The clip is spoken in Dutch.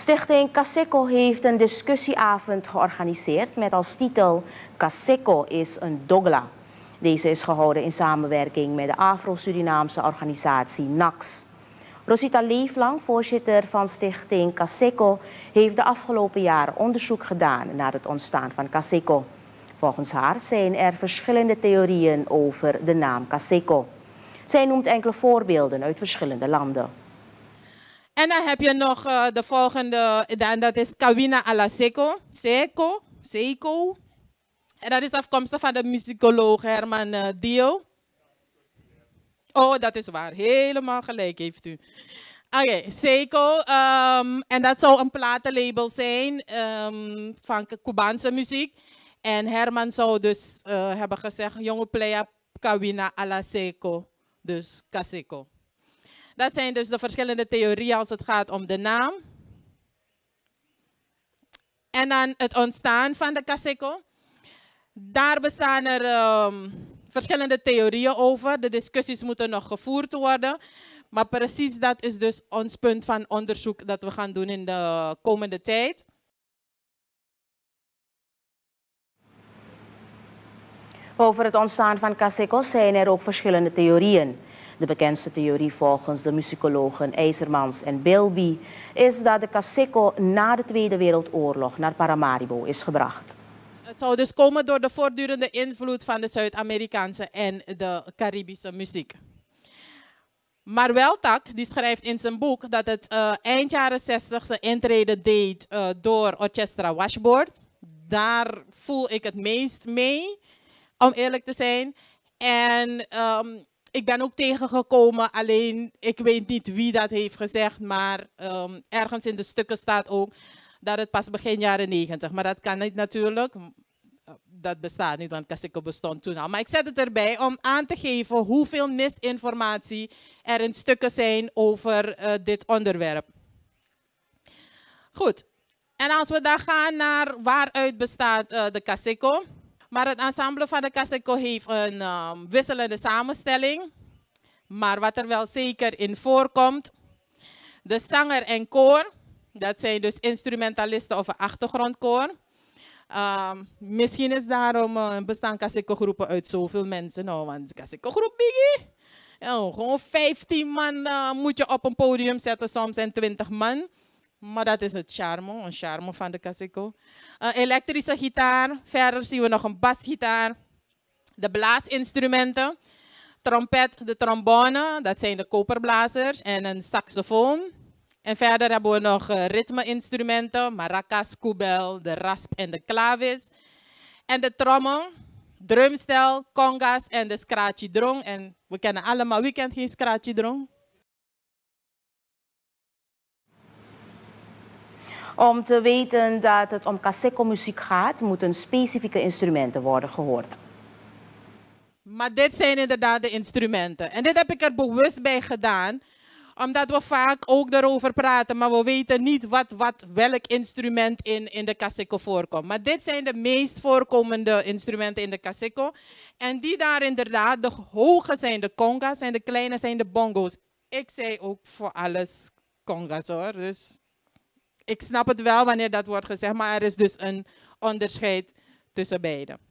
Stichting Caseco heeft een discussieavond georganiseerd met als titel Caseco is een dogla. Deze is gehouden in samenwerking met de Afro-Surinaamse organisatie NAX. Rosita Leeflang, voorzitter van stichting Caseco, heeft de afgelopen jaren onderzoek gedaan naar het ontstaan van Caseco. Volgens haar zijn er verschillende theorieën over de naam Caseco. Zij noemt enkele voorbeelden uit verschillende landen. En dan heb je nog eh, de volgende, dan, dat is Kawina Alaseco. Seco, Seco. En dat is afkomstig van de muzikoloog Herman eh, Dio. Oh, dat is waar. Helemaal gelijk heeft u. Oké, Seco. Ehm, en dat zou een platenlabel zijn ehm, van Cubaanse muziek. En Herman zou dus eh, hebben gezegd, jonge playa, Kawina Alaseco. Seco. Dus Caseco. Dat zijn dus de verschillende theorieën als het gaat om de naam. En dan het ontstaan van de kaseko. Daar bestaan er ehm, verschillende theorieën over. De discussies moeten nog gevoerd worden. Maar precies dat is dus ons punt van onderzoek dat we gaan doen in de komende tijd. Over het ontstaan van Kaseko zijn er ook verschillende theorieën de bekendste theorie volgens de musicologen IJzermans en Bilby, is dat de Cassico na de Tweede Wereldoorlog naar Paramaribo is gebracht. Het zou dus komen door de voortdurende invloed van de Zuid-Amerikaanse en de Caribische muziek. Maar Weltak die schrijft in zijn boek dat het eh, eind jaren 60 zijn intrede deed eh, door Orchestra Washboard. Daar voel ik het meest mee, om eerlijk te zijn. En ehm, ik ben ook tegengekomen, alleen ik weet niet wie dat heeft gezegd, maar ehm, ergens in de stukken staat ook dat het pas begin jaren 90. Maar dat kan niet natuurlijk. Eh, dat bestaat niet, want Casico bestond toen al. Maar ik zet het erbij om aan te geven hoeveel misinformatie er in stukken zijn over eh, dit onderwerp. Goed. En als we dan gaan naar waaruit bestaat eh, de Casico? Maar het ensemble van de Kaseko heeft een um, wisselende samenstelling. Maar wat er wel zeker in voorkomt, de zanger en koor, dat zijn dus instrumentalisten of een achtergrondkoor. Um, misschien is daarom uh, bestaan Kaseko groepen uit zoveel mensen. Nou, want Kaseko groep biggie. Oh, gewoon 15 man eh, moet je op een podium zetten soms en 20 man. Maar dat is het charme, een charme van de Casico. Een elektrische gitaar. Verder zien we nog een basgitaar. De blaasinstrumenten. Trompet, de trombone, dat zijn de koperblazers. En een saxofoon. En verder hebben we nog eh, ritmeinstrumenten. Maracas, koebel, de rasp en de klavis. En de trommel, drumstel, congas en de scratchy drong. En we kennen allemaal, wie kent geen scratchy drong? Om te weten dat het om kaseko-muziek gaat, moeten specifieke instrumenten worden gehoord. Maar dit zijn inderdaad de instrumenten. En dit heb ik er bewust bij gedaan, omdat we vaak ook daarover praten, maar we weten niet wat, wat welk instrument in, in de kaseko voorkomt. Maar dit zijn de meest voorkomende instrumenten in de kaseko. En die daar inderdaad, de hoge zijn de congas en de kleine zijn de bongo's. Ik zei ook voor alles congas hoor, dus ik snap het wel wanneer dat wordt gezegd, maar er is dus een onderscheid tussen beiden.